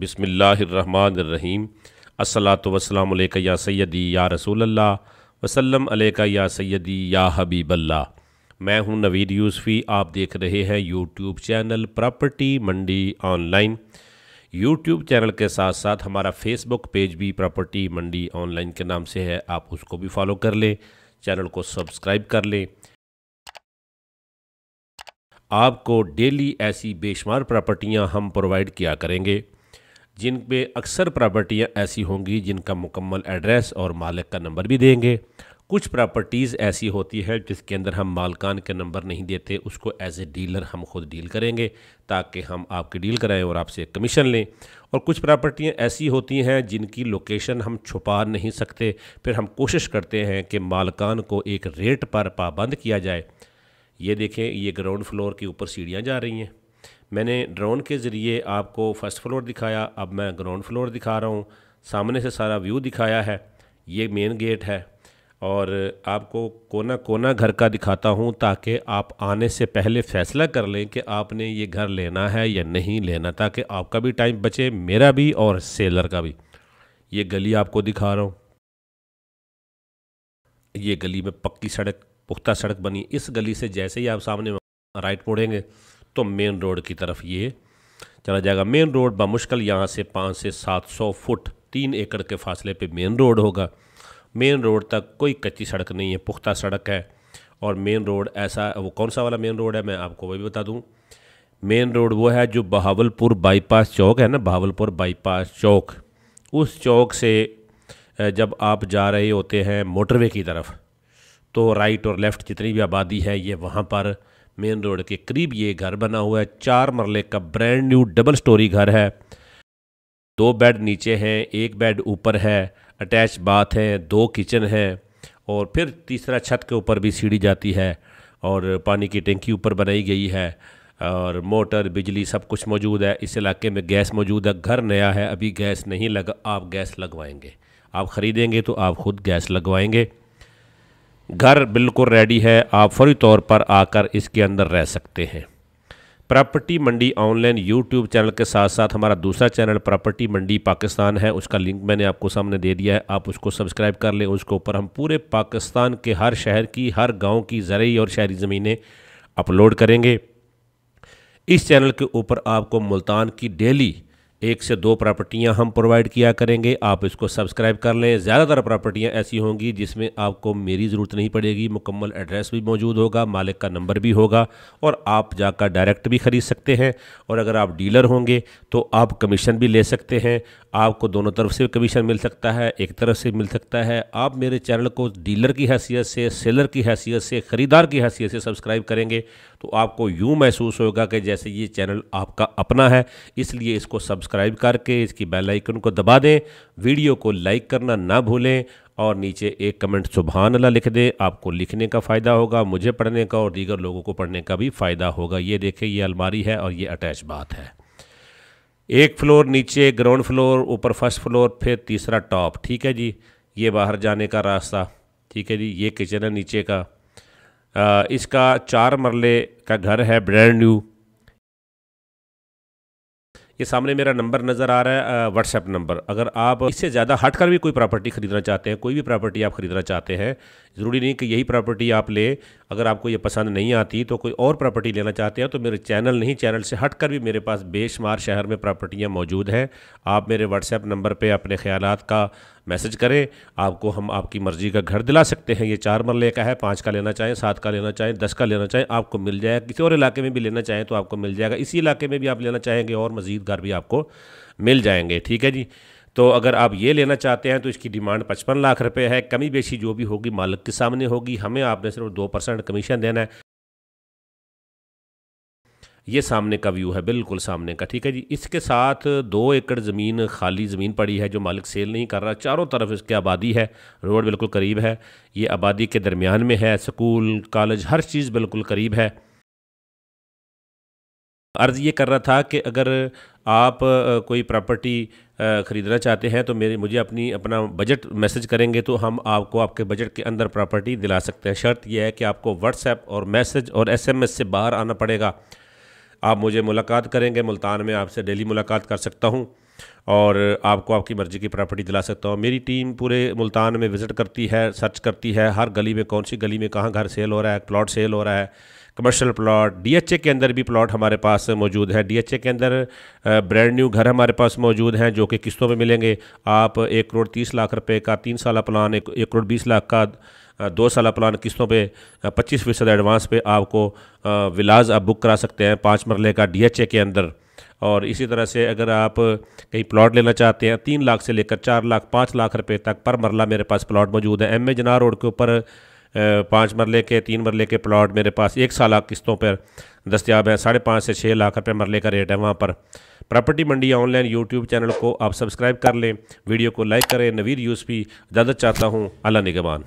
बिसमीम असलात वसलाम या सैदी या रसूल अल्लाह वसलम अलैका या सैदी या हबीबल्ला मैं हूं नवीद यूसफ़ी आप देख रहे हैं YouTube channel property Mandi online YouTube channel के साथ साथ हमारा फेसबुक पेज भी प्रॉपर्टी मंडी ऑनलाइन के नाम से है आप उसको भी फॉलो कर लें चैनल को सब्सक्राइब कर लें आपको डेली ऐसी बेशुमार प्रॉपर्टियां हम प्रोवाइड किया करेंगे जिन पे अक्सर प्रॉपर्टियाँ ऐसी होंगी जिनका मुकम्मल एड्रेस और मालिक का नंबर भी देंगे कुछ प्रॉपर्टीज़ ऐसी होती है जिसके अंदर हम मालकान के नंबर नहीं देते उसको एज ए डीलर हम खुद डील करेंगे ताकि हम आपकी डील कराएं और आपसे कमीशन लें और कुछ प्रॉपर्टियाँ ऐसी होती हैं जिनकी लोकेशन हम छुपा नहीं सकते फिर हम कोशिश करते हैं कि मालकान को एक रेट पर पाबंद किया जाए ये देखें ये ग्राउंड फ्लोर के ऊपर सीढ़ियाँ जा रही हैं मैंने ड्रोन के ज़रिए आपको फर्स्ट फ्लोर दिखाया अब मैं ग्राउंड फ्लोर दिखा रहा हूँ सामने से सारा व्यू दिखाया है ये मेन गेट है और आपको कोना कोना घर का दिखाता हूँ ताकि आप आने से पहले फ़ैसला कर लें कि आपने ये घर लेना है या नहीं लेना ताकि आपका भी टाइम बचे मेरा भी और सेलर का भी ये गली आपको दिखा रहा हूँ ये गली में पक्की सड़क पुख्ता सड़क बनी इस गली से जैसे ही आप सामने राइट मोड़ेंगे तो मेन रोड की तरफ ये चला जाएगा मेन रोड बामुश्किल यहाँ से पाँच से सात सौ फुट तीन एकड़ के फासले पे मेन रोड होगा मेन रोड तक कोई कच्ची सड़क नहीं है पुख्ता सड़क है और मेन रोड ऐसा वो कौन सा वाला मेन रोड है मैं आपको वही बता दूँ मेन रोड वो है जो बहावलपुर बाईपास चौक है ना बहावलपुर बाईपास चौक उस चौक से जब आप जा रहे होते हैं मोटरवे की तरफ तो राइट और लेफ़्ट जितनी भी आबादी है ये वहाँ पर मेन रोड के करीब ये घर बना हुआ है चार मरले का ब्रांड न्यू डबल स्टोरी घर है दो बेड नीचे हैं एक बेड ऊपर है अटैच बाथ है दो किचन है और फिर तीसरा छत के ऊपर भी सीढ़ी जाती है और पानी की टंकी ऊपर बनाई गई है और मोटर बिजली सब कुछ मौजूद है इस इलाके में गैस मौजूद है घर नया है अभी गैस नहीं लगा आप गैस लगवाएंगे आप ख़रीदेंगे तो आप खुद गैस लगवाएंगे घर बिल्कुल रेडी है आप फौरी तौर पर आकर इसके अंदर रह सकते हैं property Mandi online YouTube channel के साथ साथ हमारा दूसरा चैनल प्रॉपर्टी मंडी पाकिस्तान है उसका लिंक मैंने आपको सामने दे दिया है आप उसको सब्सक्राइब कर लें उसके ऊपर हम पूरे पाकिस्तान के हर शहर की हर गांव की ज़रिए और शहरी ज़मीनें अपलोड करेंगे इस चैनल के ऊपर आपको मुल्तान की डेली एक से दो प्रॉपर्टियां हम प्रोवाइड किया करेंगे आप इसको सब्सक्राइब कर लें ज़्यादातर प्रॉपर्टियां ऐसी होंगी जिसमें आपको मेरी ज़रूरत नहीं पड़ेगी मुकम्मल एड्रेस भी मौजूद होगा मालिक का नंबर भी होगा और आप जाकर डायरेक्ट भी ख़रीद सकते हैं और अगर आप डीलर होंगे तो आप कमीशन भी ले सकते हैं आपको दोनों तरफ से कमीशन मिल सकता है एक तरफ से मिल सकता है आप मेरे चैनल को डीलर की हैसियत से सेलर की हैसियत से ख़रीदार की हैसियत से सब्सक्राइब करेंगे तो आपको यूँ महसूस होगा कि जैसे ये चैनल आपका अपना है इसलिए इसको सब्सक्राइब करके इसकी बेल आइकन को दबा दें वीडियो को लाइक करना ना भूलें और नीचे एक कमेंट सुबहान अल्लाह लिख दें आपको लिखने का फ़ायदा होगा मुझे पढ़ने का और दीगर लोगों को पढ़ने का भी फ़ायदा होगा ये देखें ये अलमारी है और ये अटैच बात है एक फ्लोर नीचे ग्राउंड फ्लोर ऊपर फर्स्ट फ्लोर फिर तीसरा टॉप ठीक है जी ये बाहर जाने का रास्ता ठीक है जी ये किचन है नीचे का इसका चार मरले का घर है ब्रैंड न्यू ये सामने मेरा नंबर नज़र आ रहा है व्हाट्सएप नंबर अगर आप इससे ज़्यादा हटकर भी कोई प्रॉपर्टी ख़रीदना चाहते हैं कोई भी प्रॉपर्टी आप ख़रीदना चाहते हैं ज़रूरी नहीं कि यही प्रॉपर्टी आप ले अगर आपको ये पसंद नहीं आती तो कोई और प्रॉपर्टी लेना चाहते हैं तो मेरे चैनल नहीं चैनल से हट कर भी मेरे पास बेशुमार शहर में प्रॉपर्टियाँ मौजूद हैं आप मेरे व्हाट्सएप नंबर पर अपने ख्याल का मैसेज करें आपको हम आपकी मर्ज़ी का घर दिला सकते हैं ये चार मरले का है पाँच का लेना चाहें सात का लेना चाहें दस का लेना चाहें आपको मिल जाएगा किसी और इलाके में भी लेना चाहें तो आपको मिल जाएगा इसी इलाके में भी आप लेना चाहेंगे और मज़ीद घर भी आपको मिल जाएंगे ठीक है जी तो अगर आप ये लेना चाहते हैं तो इसकी डिमांड पचपन लाख रुपये है कमी बेशी जो भी होगी मालिक के सामने होगी हमें आपने सिर्फ दो परसेंट कमीशन देना है ये सामने का व्यू है बिल्कुल सामने का ठीक है जी इसके साथ दो एकड़ ज़मीन खाली ज़मीन पड़ी है जो मालिक सेल नहीं कर रहा चारों तरफ इसके आबादी है रोड बिल्कुल करीब है ये आबादी के दरमियान में है स्कूल कॉलेज हर चीज़ बिल्कुल करीब है अर्ज़ ये कर रहा था कि अगर आप कोई प्रॉपर्टी ख़रीदना चाहते हैं तो मेरे मुझे अपनी अपना बजट मैसेज करेंगे तो हम आपको आपके बजट के अंदर प्रॉपर्टी दिला सकते हैं शर्त यह है कि आपको व्हाट्सएप और मैसेज और एसएमएस से बाहर आना पड़ेगा आप मुझे मुलाकात करेंगे मुल्तान में आपसे डेली मुलाकात कर सकता हूँ और आपको आपकी मर्ज़ी की प्रॉपर्टी दिला सकता हूँ मेरी टीम पूरे मुल्तान में विज़िट करती है सर्च करती है हर गली में कौन सी गली में कहाँ घर सेल हो रहा है प्लॉट सेल हो रहा है कमर्शियल प्लॉट डीएचए के अंदर भी प्लॉट हमारे पास मौजूद है डीएचए के अंदर ब्रांड न्यू घर हमारे पास मौजूद हैं जो कि किस्तों में मिलेंगे आप एक करोड़ तीस लाख रुपए का तीन साल प्लान एक, एक करोड़ बीस लाख का दो साल प्लान किस्तों पे पच्चीस फ़ीसद एडवांस पे आपको विलाज आप बुक करा सकते हैं पाँच मरले का डी के अंदर और इसी तरह से अगर आप कहीं प्लॉट लेना चाहते हैं तीन लाख से लेकर चार लाख पाँच लाख रुपए तक पर मरला मेरे पास प्लॉट मौजूद है एम ए जना रोड के ऊपर पाँच मरले के तीन मरले के प्लाट मेरे पास एक साल किस्तों पर दस्तियाब हैं साढ़े पाँच से छः लाख रुपये मरले का रेट है वहाँ पर property Mandi online YouTube channel को आप सब्सक्राइब कर लें वीडियो को लाइक करें नवीर यूसफी इजाज़त चाहता हूँ अल्लाह निगमान